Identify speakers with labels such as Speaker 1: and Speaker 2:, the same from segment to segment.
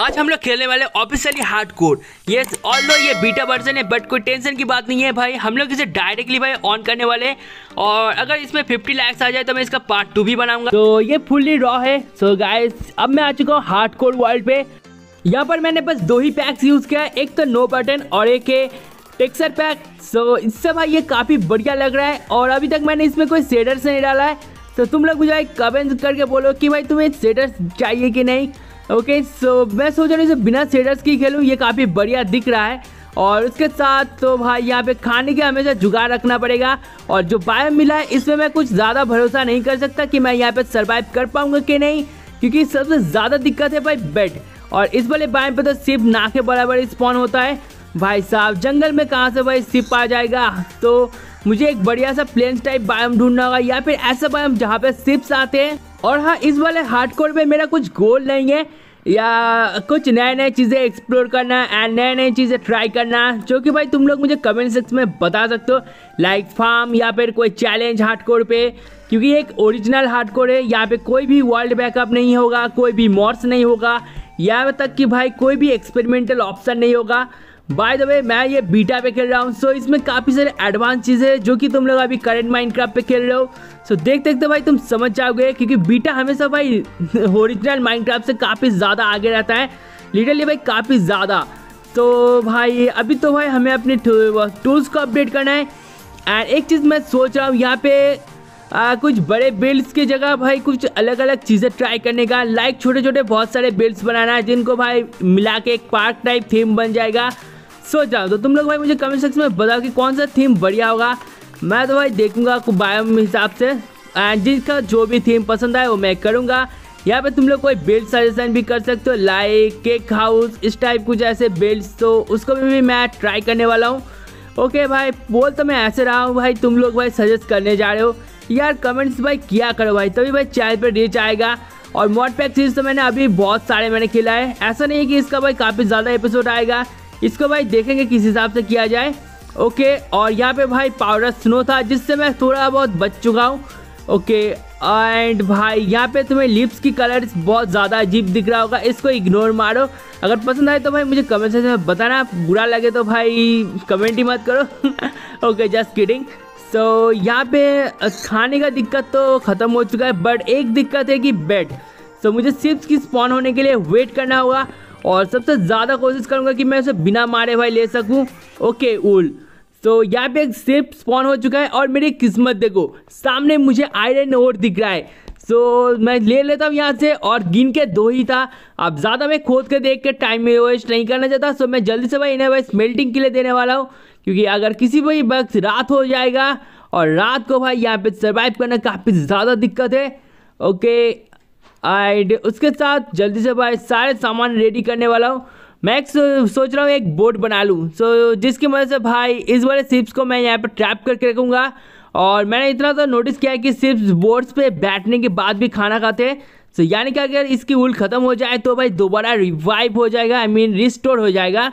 Speaker 1: आज हम लोग खेलने वाले ऑफिशियली हार्ड कोड ये ऑल दो ये बीटा वर्जन है बट कोई टेंशन की बात नहीं है भाई हम लोग इसे डायरेक्टली भाई ऑन करने वाले और अगर इसमें 50 लाइक्स आ जाए तो मैं इसका पार्ट टू भी बनाऊंगा तो ये फुल्ली रॉ है सो so गाइस अब मैं आ चुका हूँ हार्ड कोड वर्ल्ड पे यहाँ पर मैंने बस दो ही पैक्स यूज़ किया है एक तो नो बटन और एक है टेक्सर पैक सो so, इससे भाई ये काफ़ी बढ़िया लग रहा है और अभी तक मैंने इसमें कोई सेडर्स नहीं डाला है तो तुम लोग मुझे कमेंट करके बोलो कि भाई तुम्हें सेडर्स चाहिए कि नहीं ओके सो मैं सोच रहा हूँ इसे बिना सेडर्स की खेलूँ ये काफ़ी बढ़िया दिख रहा है और उसके साथ तो भाई यहाँ पे खाने के हमेशा जुगाड़ रखना पड़ेगा और जो बायो मिला है इसमें मैं कुछ ज़्यादा भरोसा नहीं कर सकता कि मैं यहाँ पे सर्वाइव कर पाऊँगा कि नहीं क्योंकि सबसे ज़्यादा दिक्कत है भाई बेड और इस वाले बायोम पे तो सिर्फ ना के बराबर स्पॉन होता है भाई साहब जंगल में कहाँ से भाई सिप आ जाएगा तो मुझे एक बढ़िया सा प्लेन टाइप बायोम ढूंढना होगा या फिर ऐसा बायोम जहाँ पे सिप्स आते हैं और हाँ इस वाले हार्ड कोर में मेरा कुछ गोल नहीं है या कुछ नए नए चीज़ें एक्सप्लोर करना एंड नए नए चीज़ें ट्राई करना जो कि भाई तुम लोग मुझे कमेंट सेक्शन में बता सकते हो लाइक फार्म या फिर कोई चैलेंज हार्डकोर पे क्योंकि एक ओरिजिनल हार्डकोर है यहाँ पे कोई भी वर्ल्ड बैकअप नहीं होगा कोई भी मॉर्स नहीं होगा यहाँ तक कि भाई कोई भी एक्सपेरिमेंटल ऑप्शन नहीं होगा बाय द वे मैं ये बीटा पे खेल रहा हूँ सो so, इसमें काफ़ी सारे एडवांस चीज़ें हैं जो कि तुम लोग अभी माइंड माइनक्राफ्ट पे खेल रहे हो सो so, देखते देखते भाई तुम समझ जाओगे क्योंकि बीटा हमेशा भाई ओरिजिनल माइनक्राफ्ट से काफ़ी ज़्यादा आगे रहता है लिटरली भाई काफ़ी ज़्यादा तो भाई अभी तो भाई हमें अपने टूल्स को अपडेट करना है एंड एक चीज़ मैं सोच रहा हूँ यहाँ पे आ, कुछ बड़े बिल्ड्स की जगह भाई कुछ अलग अलग चीज़ें ट्राई करने का लाइक छोटे छोटे बहुत सारे बिल्ड्स बनाना है जिनको भाई मिला के एक पार्क टाइप थीम बन जाएगा सोच जाओ तो तुम लोग भाई मुझे कमेंट सेक्शन में बताओ कि कौन सा थीम बढ़िया होगा मैं तो भाई देखूंगा बायो हिसाब से एंड जिसका जो भी थीम पसंद आए वो मैं करूँगा यहाँ पे तुम लोग कोई बिल्ड सजेशन भी कर सकते हो लाइक केक हाउस इस टाइप कुछ ऐसे बेल्ट तो उसको भी, भी मैं ट्राई करने वाला हूँ ओके भाई बोल तो मैं ऐसे रहा हूँ भाई तुम लोग भाई सजेस्ट करने जा रहे हो यार कमेंट्स भाई किया करो भाई तभी भाई चैनल पर रीच आएगा और मॉड पैक सीरीज तो मैंने अभी बहुत सारे मैंने खेला है ऐसा नहीं है कि इसका भाई काफ़ी ज़्यादा एपिसोड आएगा इसको भाई देखेंगे किस हिसाब से किया जाए ओके और यहाँ पे भाई पाउडर स्नो था जिससे मैं थोड़ा बहुत बच चुका हूँ ओके एंड भाई यहाँ पे तुम्हें लिप्स की कलर बहुत ज़्यादा अजीब दिख रहा होगा इसको इग्नोर मारो अगर पसंद आए तो भाई मुझे कमेंट सेक्शन में बताना बुरा लगे तो भाई कमेंट ही मत करो ओके जस्ट किडिंग सो यहाँ पे खाने का दिक्कत तो ख़त्म हो चुका है बट एक दिक्कत है कि बेड सो so, मुझे सिप्स की स्पॉन होने के लिए वेट करना होगा और सबसे ज़्यादा कोशिश करूँगा कि मैं उसे बिना मारे भाई ले सकूँ ओके उल तो यहाँ पे एक सिर्फ स्पॉन हो चुका है और मेरी किस्मत देखो सामने मुझे आयरन और दिख रहा है सो मैं ले लेता हूँ यहाँ से और गिन के दो ही था अब ज़्यादा मैं खोद के देख के टाइम में वेस्ट नहीं करना चाहता सो मैं जल्दी से भाई इन्हें भाई स्मेल्टिंग के लिए देने वाला हूँ क्योंकि अगर किसी भी वक्त रात हो जाएगा और रात को भाई यहाँ पे सर्वाइव करना काफ़ी ज़्यादा दिक्कत है ओके एंड उसके साथ जल्दी से भाई सारे सामान रेडी करने वाला हूँ मैं सोच रहा हूँ एक बोट बना लूँ सो जिसकी मदद से भाई इस वाले सिप्स को मैं यहाँ पर ट्रैप करके रखूँगा और मैंने इतना तो नोटिस किया है कि सिर्फ बोर्ड्स पे बैठने के बाद भी खाना खाते हैं सो यानी कि अगर इसकी उल ख़त्म हो जाए तो भाई दोबारा रिवाइव हो जाएगा आई मीन रिस्टोर हो जाएगा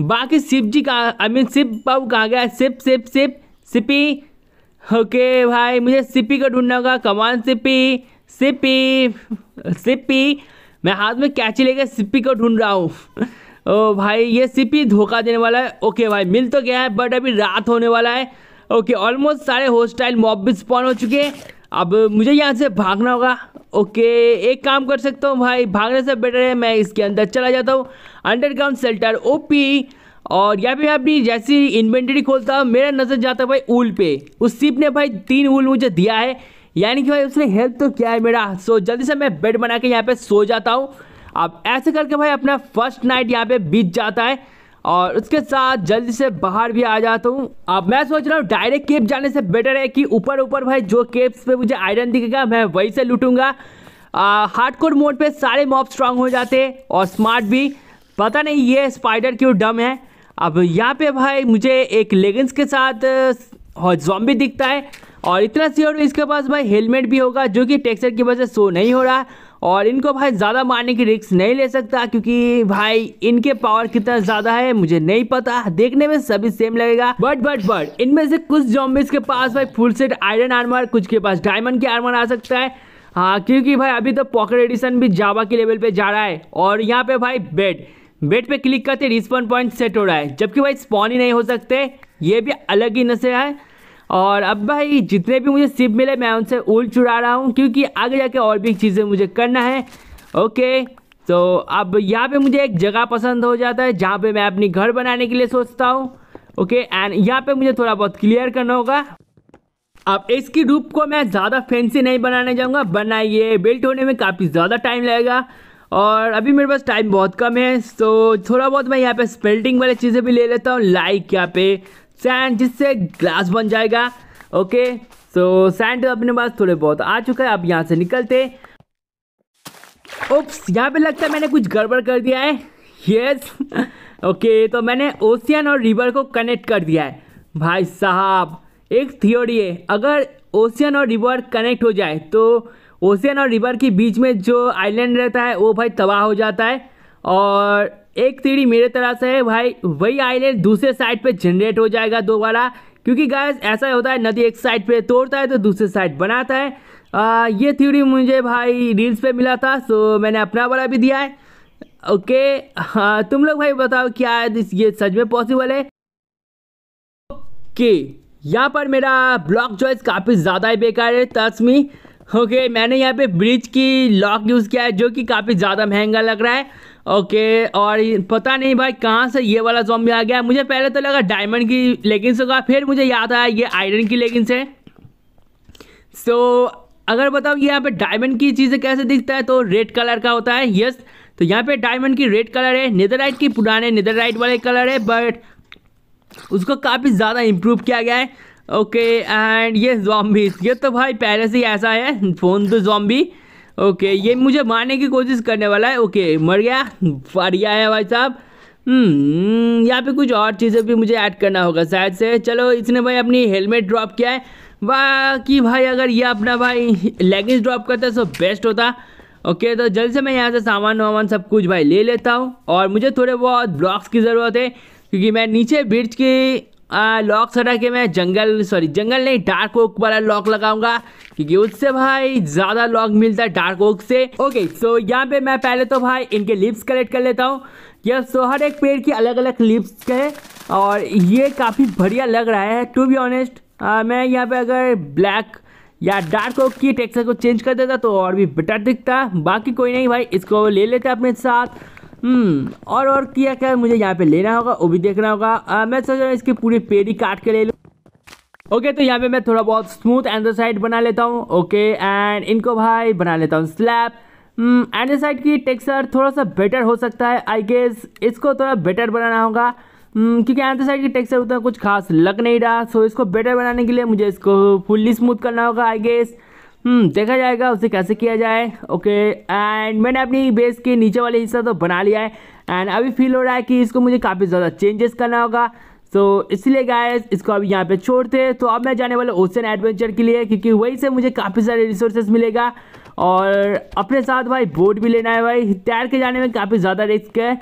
Speaker 1: बाकी शिव जी का आई मीन शिव बाबू कहाँ गया सिप सिप सिप सिपी ओके भाई मुझे सिपी का ढूंढना होगा कमान सिपी सिपी सिपी मैं हाथ में कैची लेकर सिप्पी को ढूंढ रहा हूँ ओ भाई ये सिपी धोखा देने वाला है ओके भाई मिल तो गया है बट अभी रात होने वाला है ओके ऑलमोस्ट सारे होस्टाइल मॉब भी स्पॉन हो चुके हैं अब मुझे यहाँ से भागना होगा ओके एक काम कर सकता हूँ भाई भागने से बेटर है मैं इसके अंदर चला जाता हूँ अंडरग्राउंड सेल्टर ओ और या फिर मैं अपनी जैसी इन्वेंटरी खोलता हूँ मेरा नज़र जाता है भाई ऊल पे उस सिप ने भाई तीन ऊल मुझे दिया है यानी कि भाई उसने हेल्प तो किया है मेरा सो जल्दी से मैं बेड बना के यहाँ पे सो जाता हूँ अब ऐसे करके भाई अपना फर्स्ट नाइट यहाँ पे बीत जाता है और उसके साथ जल्दी से बाहर भी आ जाता हूँ अब मैं सोच रहा हूँ डायरेक्ट केप जाने से बेटर है कि ऊपर ऊपर भाई जो केप्स पे मुझे आयरन दिखेगा मैं वहीं से लूटूंगा हार्डकोर मोड पर सारे मॉप स्ट्रांग हो जाते और स्मार्ट भी पता नहीं ये स्पाइडर क्यों डम है अब यहाँ पे भाई मुझे एक लेगिंग्स के साथ जॉम्बी दिखता है और इतना सी और इसके पास भाई हेलमेट भी होगा जो कि टेक्सचर की वजह से शो नहीं हो रहा और इनको भाई ज़्यादा मारने की रिस्क नहीं ले सकता क्योंकि भाई इनके पावर कितना ज़्यादा है मुझे नहीं पता देखने में सभी सेम लगेगा बट बट बट इनमें से कुछ जॉम्बिस के पास भाई फुल सेट आयरन आर्मर कुछ के पास डायमंड की आर्मर आ सकता है हाँ क्योंकि भाई अभी तो पॉकेट एडिशन भी जावा के लेवल पे जा रहा है और यहाँ पे भाई बेड बेड पे क्लिक करते रिस्पॉन पॉइंट सेट हो रहा है जबकि भाई स्पॉन ही नहीं हो सकते ये भी अलग ही नशे है और अब भाई जितने भी मुझे सिप मिले मैं उनसे उल चुरा रहा हूँ क्योंकि आगे जाके और भी चीज़ें मुझे करना है ओके तो अब यहाँ पे मुझे एक जगह पसंद हो जाता है जहाँ पे मैं अपनी घर बनाने के लिए सोचता हूँ ओके एंड यहाँ पे मुझे थोड़ा बहुत क्लियर करना होगा अब इसकी रूप को मैं ज़्यादा फैंसी नहीं बनाने जाऊँगा बनाइए बिल्ट होने में काफ़ी ज़्यादा टाइम लगेगा और अभी मेरे पास टाइम बहुत कम है तो थोड़ा बहुत मैं यहाँ पे स्पेल्टिंग वाली चीज़ें भी ले लेता हूँ लाइक यहाँ पे सैंड जिससे ग्लास बन जाएगा ओके सो सैंड अपने पास थोड़े बहुत आ चुका है अब यहाँ से निकलते ओप्स यहाँ पे लगता है मैंने कुछ गड़बड़ कर दिया है यस ओके तो मैंने ओशियन और रिवर को कनेक्ट कर दिया है भाई साहब एक थियोरी है अगर ओशियन और रिवर कनेक्ट हो जाए तो ओशियन और रिवर के बीच में जो आइलैंड रहता है वो भाई तबाह हो जाता है और एक सीढ़ी मेरे तरह से है भाई वही आइलैंड दूसरे साइड पे जनरेट हो जाएगा दोबारा क्योंकि गैस ऐसा होता है नदी एक साइड पे तोड़ता है तो दूसरे साइड बनाता है आ, ये थ्योरी मुझे भाई रील्स पे मिला था सो मैंने अपना वाला भी दिया है ओके हाँ तुम लोग भाई बताओ क्या ये सच में पॉसिबल है ओके यहाँ पर मेरा ब्लॉक चॉइस काफ़ी ज़्यादा ही बेकार है तस्मी ओके मैंने यहाँ पे ब्रिज की लॉक यूज़ किया है जो कि काफ़ी ज़्यादा महंगा लग रहा है ओके और पता नहीं भाई कहाँ से ये वाला जॉम्बी आ गया मुझे पहले तो लगा डायमंड की लेगिंग से फिर मुझे याद आया ये आयरन की लेगिंग से सो so, अगर बताओ यहाँ पे डायमंड की चीज़ें कैसे दिखता है तो रेड कलर का होता है यस तो यहाँ पे डायमंड की रेड कलर है नेदरराइट की पुराने नेदरराइट वाले कलर है बट उसको काफ़ी ज़्यादा इम्प्रूव किया गया है ओके एंड ये जॉम्बी ये तो भाई पहले से ही ऐसा है फ़ोन तो जॉम्बी ओके ये मुझे मारने की कोशिश करने वाला है ओके मर गया बढ़िया है भाई साहब हम्म, यहाँ पे कुछ और चीज़ें भी मुझे ऐड करना होगा शायद से चलो इसने भाई अपनी हेलमेट ड्रॉप किया है बाकी भाई अगर ये अपना भाई लेगिंग्स ड्रॉप करता तो बेस्ट होता ओके तो जल्द से मैं यहाँ से सामान वामान सब कुछ भाई ले लेता हूँ और मुझे थोड़े बहुत ब्लॉक्स की ज़रूरत है क्योंकि मैं नीचे ब्रिज की लॉक सटा के मैं जंगल सॉरी जंगल नहीं डार्क ओक वाला लॉक लगाऊंगा क्योंकि उससे भाई ज़्यादा लॉक मिलता है डार्क ओक से ओके सो यहाँ पे मैं पहले तो भाई इनके लिप्स कलेक्ट कर लेता हूँ यह सो हर एक पेड़ की अलग अलग लिप्स है और ये काफ़ी बढ़िया लग रहा है टू बी ऑनेस्ट मैं यहाँ पे अगर ब्लैक या डार्क ओक की टेक्सचर को चेंज कर देता तो और भी बेटर दिखता बाकी कोई नहीं भाई इसको ले लेते अपने साथ हम्म, और और क्या क्या मुझे यहाँ पे लेना होगा वो भी देखना होगा आ, मैं सोच रहा हूँ इसकी पूरी पेड़ी काट के ले लूँ ओके okay, तो यहाँ पे मैं थोड़ा बहुत स्मूथ एंडर साइड बना लेता हूँ ओके एंड इनको भाई बना लेता हूँ स्लैब एंडर साइड की टेक्सचर थोड़ा सा बेटर हो सकता है आई गेस इसको थोड़ा बेटर बनाना होगा हम्म, क्योंकि एंडर साइड की टेक्सचर उतना कुछ खास लग नहीं रहा सो इसको बेटर बनाने के लिए मुझे इसको फुल्ली स्मूथ करना होगा आई गेस हम्म, देखा जाएगा उसे कैसे किया जाए ओके एंड मैंने अपनी बेस के नीचे वाले हिस्सा तो बना लिया है एंड अभी फील हो रहा है कि इसको मुझे काफ़ी ज़्यादा चेंजेस करना होगा तो इसलिए गाय इसको अभी यहाँ पे छोड़ते हैं तो अब मैं जाने वाला ओशन एडवेंचर के लिए क्योंकि वहीं से मुझे काफ़ी सारे रिसोर्सेज मिलेगा और अपने साथ भाई बोट भी लेना है भाई तैर के जाने में काफ़ी ज़्यादा रिस्क है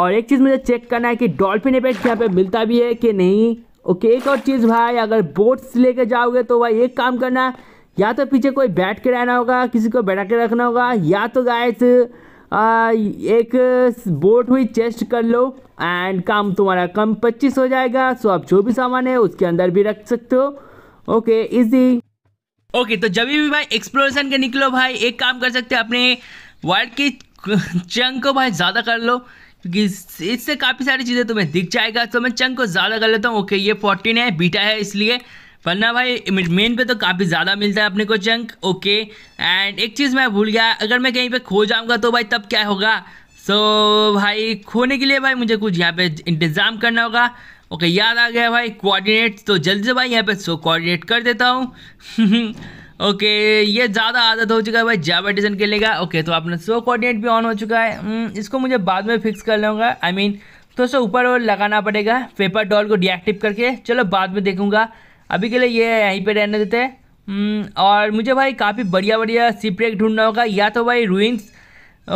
Speaker 1: और एक चीज़ मुझे चेक करना है कि डॉल्फिन इफेक्ट यहाँ पे मिलता भी है कि नहीं ओके एक और चीज़ भाई अगर बोट्स लेके जाओगे तो भाई एक काम करना या तो पीछे कोई बैठ के रहना होगा किसी को बैठा के रखना होगा या तो गाय एक बोट हुई चेस्ट कर लो एंड काम तुम्हारा कम पच्चीस हो जाएगा सो आप जो भी सामान है उसके अंदर भी रख सकते हो ओके इजी ओके तो जब भी भाई एक्सप्लोरेशन के निकलो भाई एक काम कर सकते हो अपने वर्ल्ड की चंक को भाई ज़्यादा कर लो क्योंकि इससे काफ़ी सारी चीज़ें तुम्हें दिख जाएगा तो मैं चंक को ज़्यादा कर लेता हूँ ओके ये फोर्टीन है बीटा है इसलिए वरना भाई मेन पे तो काफ़ी ज़्यादा मिलता है अपने को चंक ओके एंड एक चीज़ मैं भूल गया अगर मैं कहीं पे खो जाऊंगा तो भाई तब क्या होगा सो so, भाई खोने के लिए भाई मुझे कुछ यहाँ पे इंतज़ाम करना होगा ओके याद आ गया भाई कोऑर्डिनेट तो जल्दी से भाई यहाँ पे सो कोऑर्डिनेट कर देता हूँ ओके ये ज़्यादा आदत हो चुका है भाई जावा डिज़ाइन खेलने का ओके तो आपने सो कोऑर्डिनेट भी ऑन हो चुका है hmm, इसको मुझे बाद में फिक्स कर लूँगा आई मीन तो सो ऊपर लगाना पड़ेगा पेपर डॉल को डिएक्टिव करके चलो बाद में देखूँगा अभी के लिए ये यहीं पे रहने देते हैं हम्म, और मुझे भाई काफ़ी बढ़िया बढ़िया सिपरेक ढूंढना होगा या तो भाई रूइंस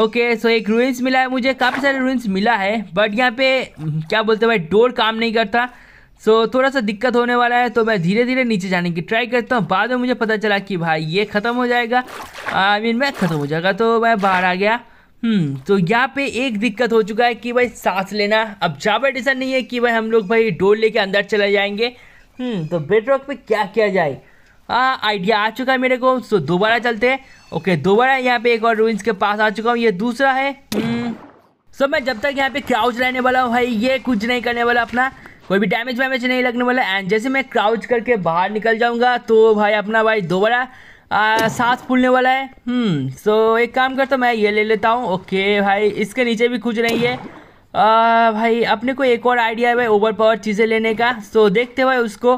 Speaker 1: ओके सो एक रूइंस मिला है मुझे काफ़ी सारे रूइंस मिला है बट यहाँ पे हम्म, क्या बोलते हैं भाई डोर काम नहीं करता सो थोड़ा सा दिक्कत होने वाला है तो मैं धीरे धीरे नीचे जाने की ट्राई करता हूँ बाद में मुझे पता चला कि भाई ये ख़त्म हो जाएगा आई मीन मैं ख़त्म हो जाएगा तो मैं बाहर आ गया हम्म, तो यहाँ पे एक दिक्कत हो चुका है कि भाई सांस लेना अब ज़्यादा डिसन नहीं है कि भाई हम लोग भाई डोर लेके अंदर चले जाएंगे हम्म, तो बेड रॉक पे क्या किया जाए हाँ आइडिया आ चुका है मेरे को तो दोबारा चलते हैं ओके दोबारा यहाँ पे एक और रूइंस के पास आ चुका हूँ ये दूसरा है सो हम्म, मैं जब तक यहाँ पे क्राउच रहने वाला हूँ भाई ये कुछ नहीं करने वाला अपना कोई भी डैमेज वैमेज नहीं लगने वाला एंड जैसे मैं क्राउच करके बाहर निकल जाऊँगा तो भाई अपना भाई दोबारा सांस फूलने वाला है सो हम्म, एक काम करता मैं ये ले लेता हूँ ओके भाई इसके नीचे भी कुछ नहीं है आ, भाई अपने को एक और आइडिया है भाई ओवर पावर चीज़ें लेने का सो देखते भाई उसको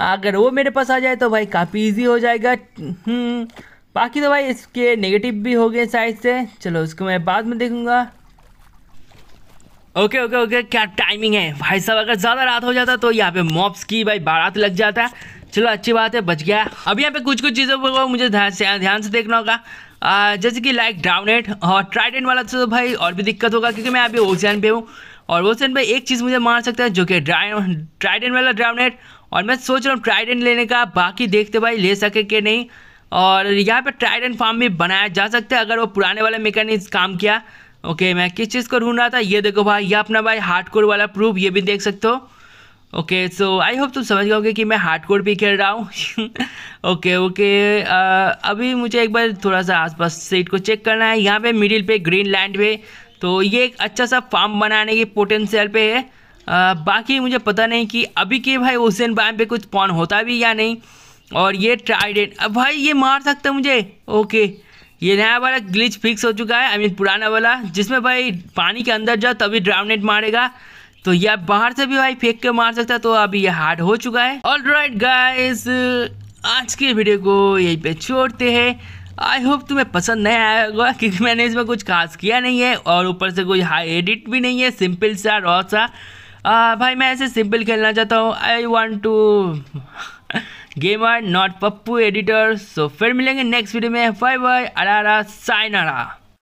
Speaker 1: अगर वो मेरे पास आ जाए तो भाई काफ़ी इजी हो जाएगा हम्म, बाकी तो भाई इसके नेगेटिव भी हो गए साइज से चलो उसको मैं बाद में देखूँगा ओके ओके ओके क्या टाइमिंग है भाई साहब अगर ज़्यादा रात हो जाता तो यहाँ पे मॉप्स की भाई बारात लग जाता चलो अच्छी बात है बच गया अब यहाँ पे कुछ कुछ चीज़ों को मुझे ध्यान से देखना होगा जैसे कि लाइक ड्राउनेट और ट्राइडेंट वाला तो भाई और भी दिक्कत होगा क्योंकि मैं अभी ओशन पे हूँ और ओशन पे एक चीज़ मुझे मार सकता है जो कि ट्राइडेंट वाला ड्राउनेट और मैं सोच रहा हूँ ट्राइडेंट लेने का बाकी देखते भाई ले सके कि नहीं और यहाँ पर ट्राइडेंट फार्म भी बनाया जा सकता है अगर वो पुराने वाला मेकानिज काम किया ओके मैं किस चीज़ को ढूंढ रहा था ये देखो भाई ये अपना भाई हार्ड कोर वाला प्रूफ ये भी देख सकते हो ओके सो आई होप तुम समझ गए कि मैं हार्ड कोड भी खेल रहा हूँ ओके ओके uh, अभी मुझे एक बार थोड़ा सा आसपास सीट को चेक करना है यहाँ पे मिडिल पे ग्रीन लैंड पे तो ये एक अच्छा सा फार्म बनाने की पोटेंशियल पे है आ, uh, बाकी मुझे पता नहीं कि अभी के भाई ओसन बाय पे कुछ पॉन होता भी या नहीं और ये ट्राइडेंट अब भाई ये मार सकते मुझे ओके ये नया वाला ग्लिच फिक्स हो चुका है आई मीन पुराना वाला जिसमें भाई पानी के अंदर जाओ तभी ड्राउनेट मारेगा तो ये आप बाहर से भी भाई फेंक के मार सकता है तो अभी ये हार्ड हो चुका है ऑल राइट गाइज आज के वीडियो को यही पे छोड़ते हैं आई होप तुम्हें पसंद नहीं आया होगा क्योंकि मैंने इसमें कुछ खास किया नहीं है और ऊपर से कोई हाई एडिट भी नहीं है सिंपल सा रॉ सा आ, भाई मैं ऐसे सिंपल खेलना चाहता हूँ I want to gamer not Pappu editor so फिर मिलेंगे नेक्स्ट वीडियो में बाय बाय अरारा अरा